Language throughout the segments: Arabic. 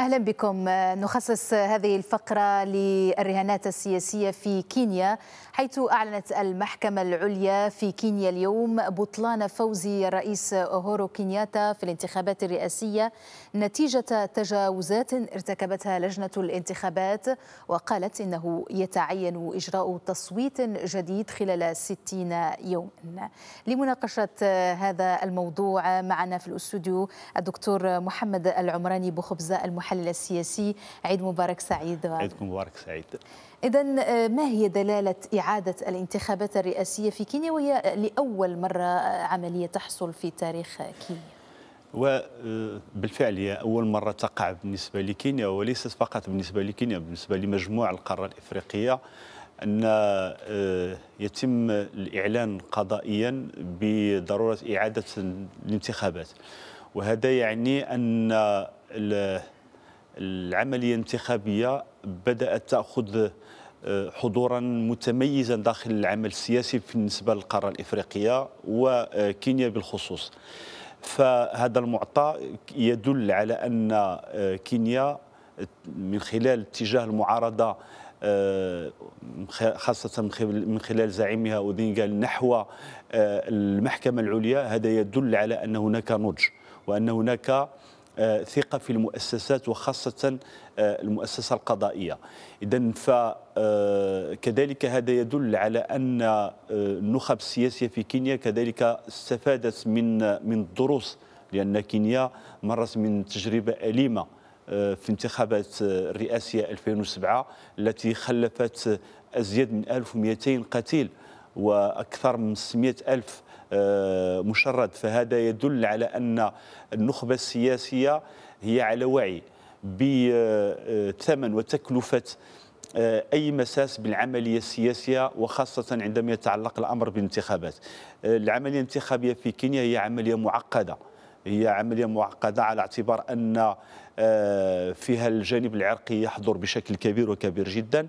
اهلا بكم نخصص هذه الفقره للرهانات السياسيه في كينيا حيث اعلنت المحكمه العليا في كينيا اليوم بطلان فوز الرئيس اوهورو كينياتا في الانتخابات الرئاسيه نتيجه تجاوزات ارتكبتها لجنه الانتخابات وقالت انه يتعين اجراء تصويت جديد خلال 60 يوما لمناقشه هذا الموضوع معنا في الاستوديو الدكتور محمد العمراني بخبزه المحكمة. المحلل السياسي عيد مبارك سعيد عيدكم مبارك سعيد إذا آه، ما هي دلالة إعادة الانتخابات الرئاسية في كينيا وهي لأول مرة آه، عملية تحصل في تاريخ كينيا؟ وبالفعل آه، هي اول مره تقع بالنسبه لكينيا وليست فقط بالنسبه لكينيا بالنسبه لمجموع القاره الافريقيه ان يتم الاعلان قضائيا بضروره اعاده الانتخابات وهذا يعني ان العملية الانتخابية بدأت تأخذ آه، حضورا متميزا داخل العمل السياسي بالنسبة للقارة الإفريقية وكينيا آه، بالخصوص فهذا المعطى يدل على أن آه، كينيا من خلال اتجاه المعارضة خاصة من خلال زعيمها أودينغال نحو المحكمة العليا هذا يدل على أن هناك نضج وأن هناك آه، ثقة في المؤسسات وخاصة آه، المؤسسة القضائية إذا فكذلك آه، هذا يدل على أن النخب السياسية في كينيا كذلك استفادت من من الدروس لأن كينيا مرت من تجربة أليمة في انتخابات الرئاسية 2007 التي خلفت أزيد من 1200 قتيل وأكثر من 600 ألف آه، مشرد فهذا يدل على أن النخبة السياسية هي على وعي بثمن آه، آه، وتكلفة أي مساس بالعملية السياسية وخاصة عندما يتعلق الأمر بالانتخابات العملية الانتخابية في كينيا هي عملية معقدة هي عملية معقدة على اعتبار أن آه، فيها الجانب العرقي يحضر بشكل كبير وكبير جدا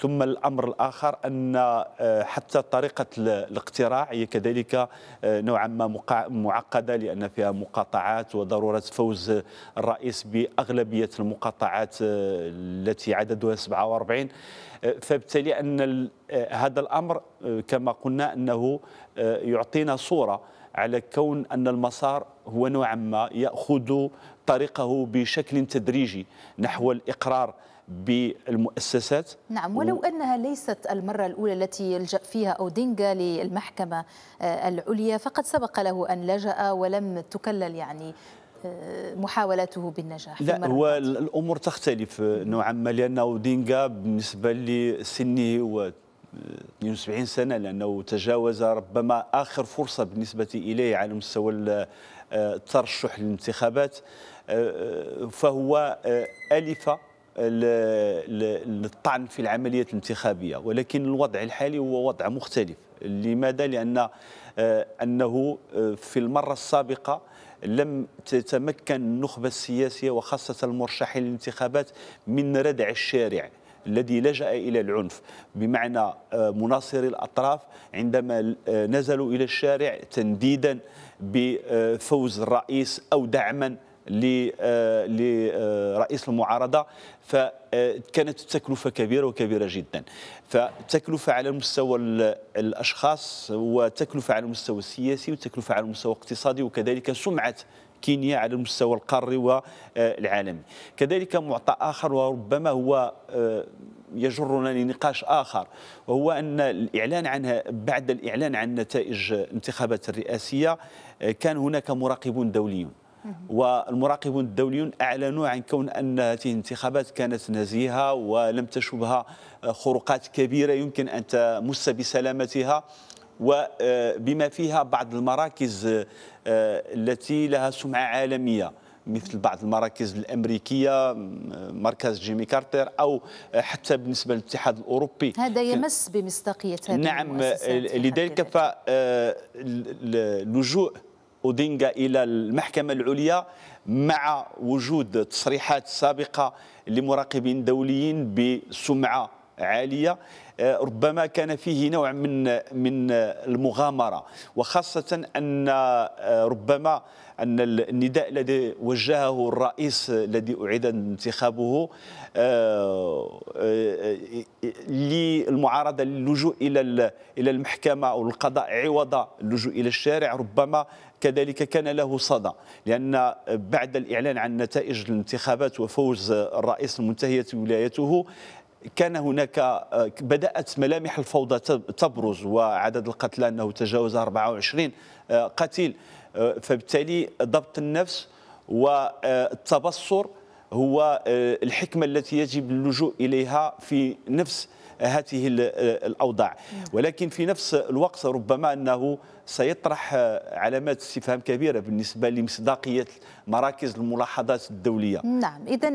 ثم الأمر الآخر أن آه، حتى طريقة الاقتراع هي كذلك آه، نوعا ما معقدة لأن فيها مقاطعات وضرورة فوز الرئيس بأغلبية المقاطعات التي عددها 47 فبالتالي أن هذا الأمر كما قلنا أنه يعطينا صورة على كون أن المسار هو نوعا ما يأخذ طريقه بشكل تدريجي نحو الإقرار بالمؤسسات نعم ولو أنها ليست المرة الأولى التي يلجأ فيها أودينغا للمحكمة آه، العليا فقد سبق له أن لجأ ولم تكلل يعني آه، محاولته بالنجاح لا هو الامور تختلف نوعا ما لان اودينغا بالنسبه لسنه و 72 سنه لانه تجاوز ربما اخر فرصه بالنسبه اليه على مستوى الترشح للانتخابات آه، آه، فهو آه، ألف للطعن في العملية الانتخابية ولكن الوضع الحالي هو وضع مختلف لماذا؟ لأن أنه في المرة السابقة لم تتمكن النخبة السياسية وخاصة المرشحين للانتخابات من ردع الشارع الذي لجأ إلى العنف بمعنى مناصري الأطراف عندما نزلوا إلى الشارع تنديدا بفوز الرئيس أو دعما آه، لرئيس المعارضة ف آه، كانت تكلفة كبيرة وكبيرة جدا فتكلفة على مستوى الأشخاص وتكلفة على المستوى السياسي وتكلفة على المستوى الاقتصادي وكذلك سمعة كينيا على المستوى القاري والعالمي كذلك معطى آخر وربما هو آه، يجرنا لنقاش آخر وهو أن الإعلان عنها بعد الإعلان عن نتائج الانتخابات الرئاسية آه، كان هناك مراقبون دوليون والمراقبون الدوليون أعلنوا عن كون أن هذه الانتخابات كانت نزيهة ولم تشبها آه، خروقات كبيرة يمكن أن تمس بسلامتها وبما فيها بعض المراكز آه، التي لها سمعة عالمية مثل بعض المراكز الامريكيه مركز جيمي كارتر او حتى بالنسبه للاتحاد الاوروبي هذا يمس بمصداقيه نعم لذلك فاللجوء اودينغا الى المحكمه العليا مع وجود تصريحات سابقه لمراقبين دوليين بسمعه عاليه آه، ربما كان فيه نوع من من المغامره وخاصه ان آه، ربما ان النداء الذي وجهه الرئيس الذي اعيد انتخابه آه، للمعارضه للجوء الى الى المحكمه او القضاء عوض اللجوء الى الشارع ربما كذلك كان له صدى لأن بعد الإعلان عن نتائج الانتخابات وفوز الرئيس المنتهية ولايته كان هناك آه، بدأت ملامح الفوضى تبرز وعدد القتلى أنه تجاوز 24 آه، قتيل آه، فبالتالي ضبط النفس والتبصر هو الحكمة التي يجب اللجوء إليها في نفس هذه الأوضاع ولكن في نفس الوقت ربما أنه سيطرح علامات استفهام كبيرة بالنسبة لمصداقية مراكز الملاحظات الدولية نعم إذا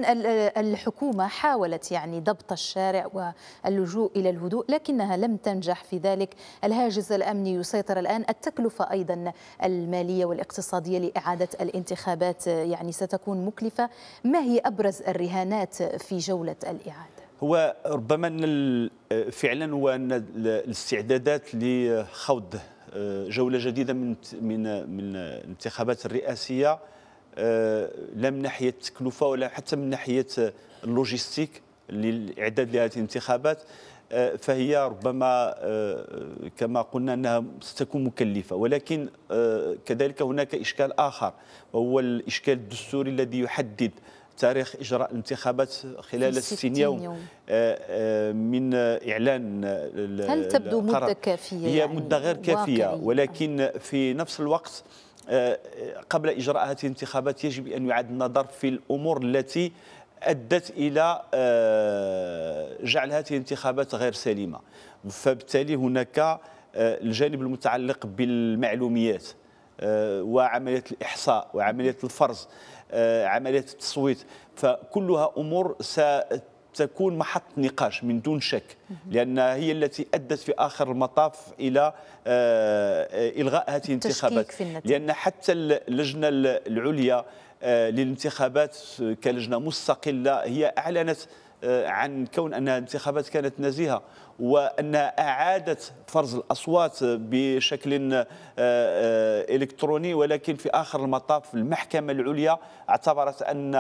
الحكومة حاولت يعني ضبط الشارع واللجوء إلى الهدوء لكنها لم تنجح في ذلك الهاجس الأمني يسيطر الآن التكلفة أيضا المالية والاقتصادية لإعادة الانتخابات يعني ستكون مكلفة ما هي أبرز الرهانات في جولة الإعادة؟ هو ربما ان آه، فعلا هو ان الاستعدادات لخوض آه، جوله جديده من من آه، من الانتخابات الرئاسيه لا من ناحيه التكلفه ولا حتى من ناحيه اللوجيستيك للاعداد لهذه الانتخابات فهي ربما كما قلنا انها ستكون مكلفه ولكن كذلك هناك اشكال اخر وهو الاشكال الدستوري الذي يحدد تاريخ إجراء الانتخابات خلال 60 يوم, يوم. آه، آه، من إعلان هل تبدو مدة كافية؟ هي يعني مدة غير كافية واقعي. ولكن في نفس الوقت آه، قبل إجراء هذه الانتخابات يجب أن يعاد النظر في الأمور التي أدت إلى جعل هذه الانتخابات غير سليمة فبالتالي هناك الجانب المتعلق بالمعلوميات آه، وعمليه الاحصاء وعمليه الفرز آه، عمليه التصويت فكلها امور ستكون محط نقاش من دون شك لان هي التي ادت في اخر المطاف الى آه، الغاء هذه الانتخابات لان حتى اللجنه العليا للانتخابات كلجنه مستقله هي اعلنت آه، عن كون أن الانتخابات كانت نزيهة وأن أعادت فرز الأصوات بشكل آه، آه، إلكتروني ولكن في آخر المطاف المحكمة العليا اعتبرت أن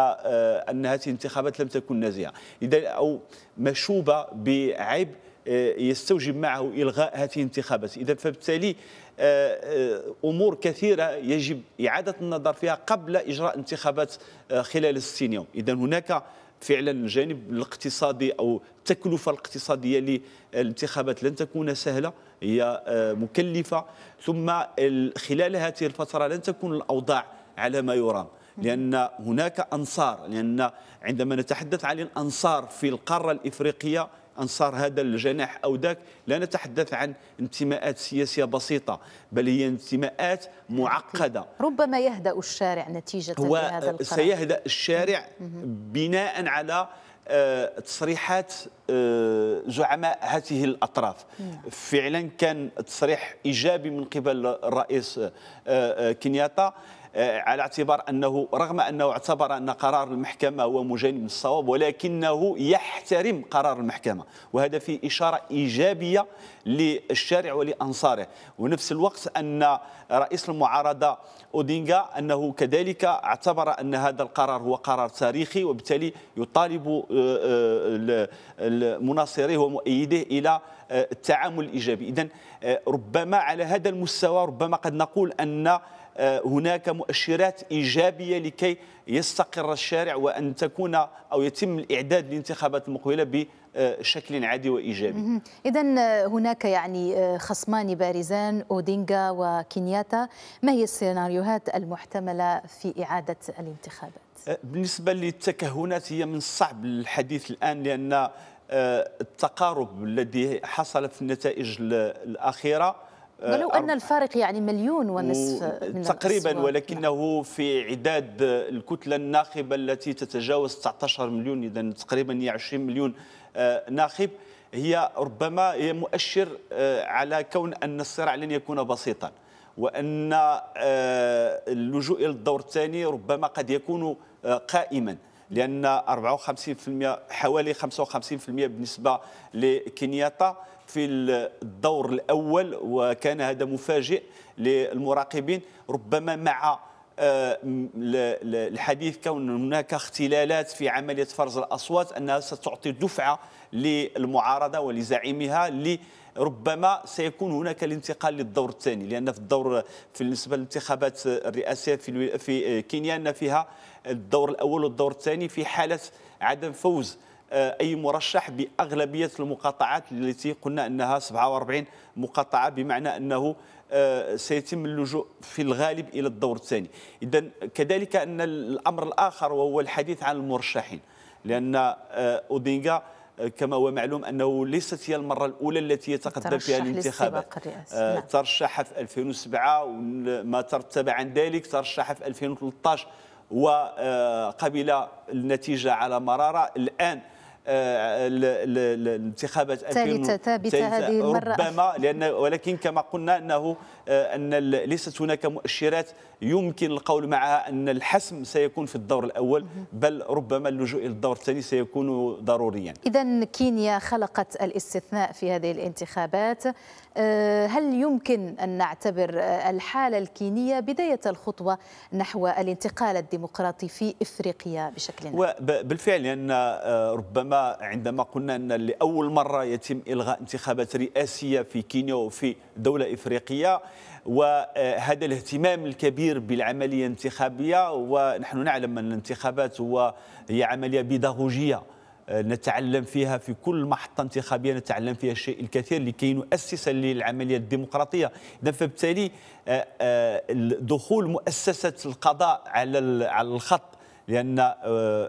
أن هذه الانتخابات لم تكن نزيهة إذا أو مشوبة بعيب يستوجب معه إلغاء هذه الانتخابات إذا فبالتالي امور كثيره يجب اعاده النظر فيها قبل اجراء انتخابات خلال 60 يوم اذا هناك فعلا الجانب الاقتصادي او التكلفه الاقتصاديه للانتخابات لن تكون سهله هي آه، مكلفه ثم خلال هذه الفتره لن تكون الاوضاع على ما يرام لان هناك انصار لان عندما نتحدث عن الانصار في القاره الافريقيه انصار هذا الجناح او ذاك لا نتحدث عن انتماءات سياسيه بسيطه بل هي انتماءات معقده ربما يهدا الشارع نتيجه هذا القرار سيهدا الشارع بناء على آه، تصريحات آه، زعماء هذه الاطراف نعم. فعلا كان تصريح ايجابي من قبل الرئيس آه، كينياتا آه، على اعتبار أنه رغم أنه اعتبر أن قرار المحكمة هو من الصواب ولكنه يحترم قرار المحكمة وهذا فيه إشارة إيجابية للشارع ولأنصاره ونفس الوقت أن رئيس المعارضة أودينغا أنه كذلك اعتبر أن هذا القرار هو قرار تاريخي وبالتالي يطالب آه، آه، مناصريه ومؤيديه إلى التعامل الإيجابي إذا ربما على هذا المستوى ربما قد نقول أن آه، هناك مؤشرات إيجابية لكي يستقر الشارع وأن تكون أو يتم الإعداد للانتخابات المقبلة بشكل عادي وإيجابي إذا آه، هناك يعني آه، خصمان بارزان أودينغا وكينياتا ما هي السيناريوهات المحتملة في إعادة الانتخابات؟ بالنسبة للتكهنات هي من الصعب الحديث الآن لأن التقارب الذي حصل في النتائج الأخيرة ولو آه، أن الفارق يعني مليون ونصف من تقريبا ولكنه في عداد الكتلة الناخبة التي تتجاوز 19 مليون إذا تقريبا 20 مليون آه، ناخب هي ربما هي مؤشر آه، على كون أن الصراع لن يكون بسيطا وأن اللجوء إلى الدور الثاني ربما قد يكون قائما لأن 54% حوالي 55% بالنسبة لكينياتا في الدور الأول وكان هذا مفاجئ للمراقبين ربما مع آه، الحديث كون هناك اختلالات في عملية فرز الأصوات أنها ستعطي دفعة للمعارضة ولزعيمها اللي ربما سيكون هناك الانتقال للدور الثاني لان في الدور في بالنسبه للانتخابات الرئاسيه في في كينيا ان فيها الدور الاول والدور الثاني في حاله عدم فوز اي مرشح باغلبيه المقاطعات التي قلنا انها 47 مقاطعه بمعنى انه آه، سيتم اللجوء في الغالب الى الدور الثاني اذا كذلك ان الامر الاخر وهو الحديث عن المرشحين لان آه، اودينغا آه، كما هو معلوم انه ليست هي المره الاولى التي يتقدم فيها الانتخابات ترشح في 2007 وما ترتب عن ذلك ترشح في 2013 وقبل النتيجه على مراره الان آه، الانتخابات ثالثه ثابته هذه المره ربما لان ولكن كما قلنا انه آه، ان ليست هناك مؤشرات يمكن القول معها ان الحسم سيكون في الدور الاول بل ربما اللجوء الى الدور الثاني سيكون ضروريا اذا كينيا خلقت الاستثناء في هذه الانتخابات آه، هل يمكن ان نعتبر الحاله الكينيه بدايه الخطوه نحو الانتقال الديمقراطي في افريقيا بشكل عام لان ربما عندما قلنا ان لاول مره يتم الغاء انتخابات رئاسيه في كينيا وفي دوله افريقيه وهذا الاهتمام الكبير بالعمليه الانتخابيه ونحن نعلم ان الانتخابات هو هي عمليه بيداغوجيه آه، نتعلم فيها في كل محطة انتخابية نتعلم فيها الشيء الكثير لكي نؤسس للعملية الديمقراطية إذا فبالتالي آه، آه، دخول مؤسسة القضاء على الخط لأن آه،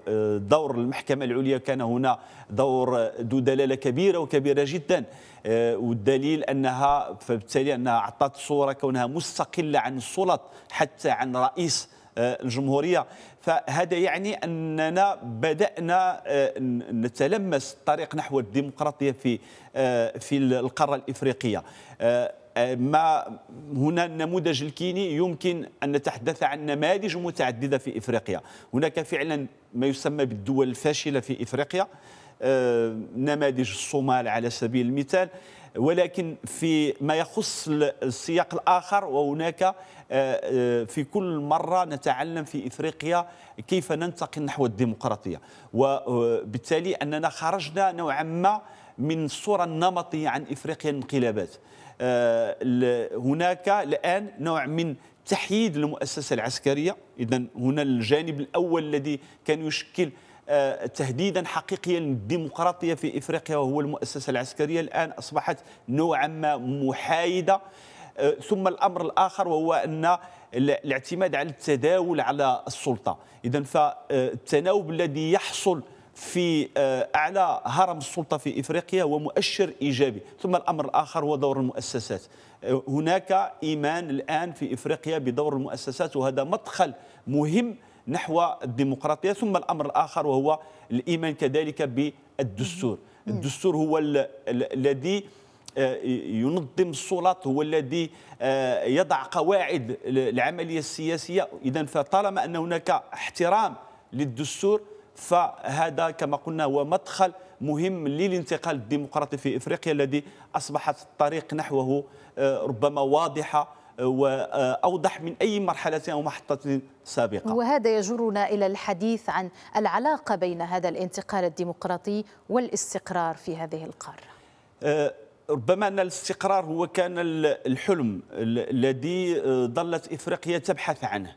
آه، دور المحكمة العليا كان هنا دور ذو دلالة كبيرة وكبيرة جدا آه، والدليل أنها فبالتالي أنها أعطت صورة كونها مستقلة عن السلط حتى عن رئيس الجمهورية فهذا يعني أننا بدأنا نتلمس الطريق نحو الديمقراطية في في القارة الإفريقية آه، ما هنا النموذج الكيني يمكن أن نتحدث عن نماذج متعددة في إفريقيا هناك فعلا ما يسمى بالدول الفاشلة في إفريقيا آه، نماذج الصومال على سبيل المثال ولكن في ما يخص السياق الآخر وهناك آه، في كل مرة نتعلم في إفريقيا كيف ننتقل نحو الديمقراطية وبالتالي أننا خرجنا نوعا ما من الصورة النمطية عن إفريقيا الانقلابات آه، هناك الآن نوع من تحييد المؤسسة العسكرية إذا هنا الجانب الأول الذي كان يشكل آه، تهديدا حقيقيا للديمقراطية في إفريقيا وهو المؤسسة العسكرية الآن أصبحت نوعا ما محايدة آه، ثم الأمر الآخر وهو أن الاعتماد على التداول على السلطة إذا فالتناوب الذي يحصل في آه، اعلى هرم السلطه في افريقيا هو مؤشر ايجابي، ثم الامر الاخر هو دور المؤسسات. آه، هناك ايمان الان في افريقيا بدور المؤسسات وهذا مدخل مهم نحو الديمقراطيه، ثم الامر الاخر وهو الايمان كذلك بالدستور. الدستور هو الذي آه، ينظم السلطات هو الذي يضع قواعد العمليه السياسيه، اذا فطالما ان هناك احترام للدستور فهذا كما قلنا هو مدخل مهم للانتقال الديمقراطي في افريقيا الذي اصبحت الطريق نحوه آه، ربما واضحه آه، واوضح من اي مرحله او محطه سابقه. وهذا يجرنا الى الحديث عن العلاقه بين هذا الانتقال الديمقراطي والاستقرار في هذه القاره. آه، ربما ان الاستقرار هو كان الحلم الذي ظلت افريقيا تبحث عنه.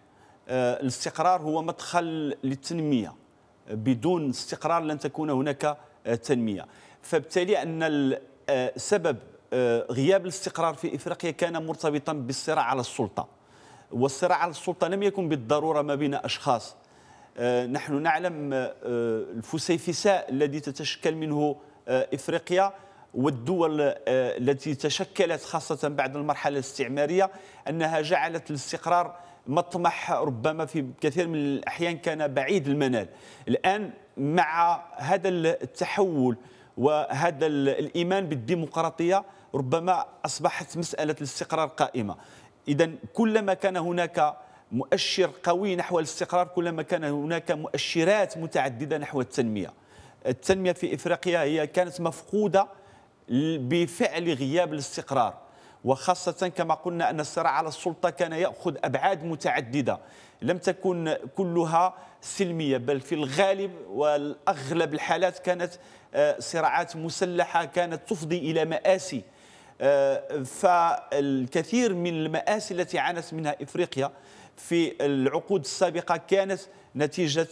الاستقرار هو مدخل للتنميه. بدون استقرار لن تكون هناك آه, تنميه فبالتالي ان آه, سبب آه, غياب الاستقرار في افريقيا كان مرتبطا بالصراع على السلطه والصراع على السلطه لم يكن بالضروره ما بين اشخاص نحن نعلم الفسيفساء الذي تتشكل منه افريقيا والدول التي تشكلت خاصه بعد المرحله الاستعماريه انها جعلت الاستقرار مطمح ربما في كثير من الأحيان كان بعيد المنال الآن مع هذا التحول وهذا الإيمان بالديمقراطية ربما أصبحت مسألة الاستقرار قائمة إذا كلما كان هناك مؤشر قوي نحو الاستقرار كلما كان هناك مؤشرات متعددة نحو التنمية التنمية في إفريقيا هي كانت مفقودة بفعل غياب الاستقرار وخاصة كما قلنا أن الصراع على السلطة كان يأخذ أبعاد متعددة لم تكن كلها سلمية بل في الغالب والأغلب الحالات كانت آه، صراعات مسلحة كانت تفضي إلى مآسي آه، فالكثير من المآسي التي عانت منها إفريقيا في العقود السابقة كانت نتيجة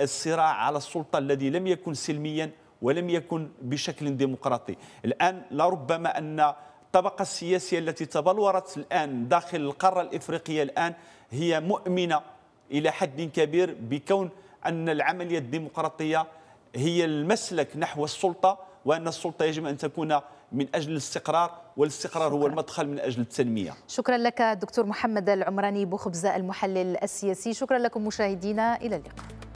الصراع على السلطة الذي لم يكن سلميا ولم يكن بشكل ديمقراطي الآن لربما أن الطبقة السياسية التي تبلورت الآن داخل القارة الإفريقية الآن هي مؤمنة إلى حد كبير بكون أن العملية الديمقراطية هي المسلك نحو السلطة وأن السلطة يجب أن تكون من أجل الاستقرار والاستقرار شكرا. هو المدخل من أجل التنمية شكرا لك دكتور محمد العمراني بوخبزة المحلل السياسي شكرا لكم مشاهدينا إلى اللقاء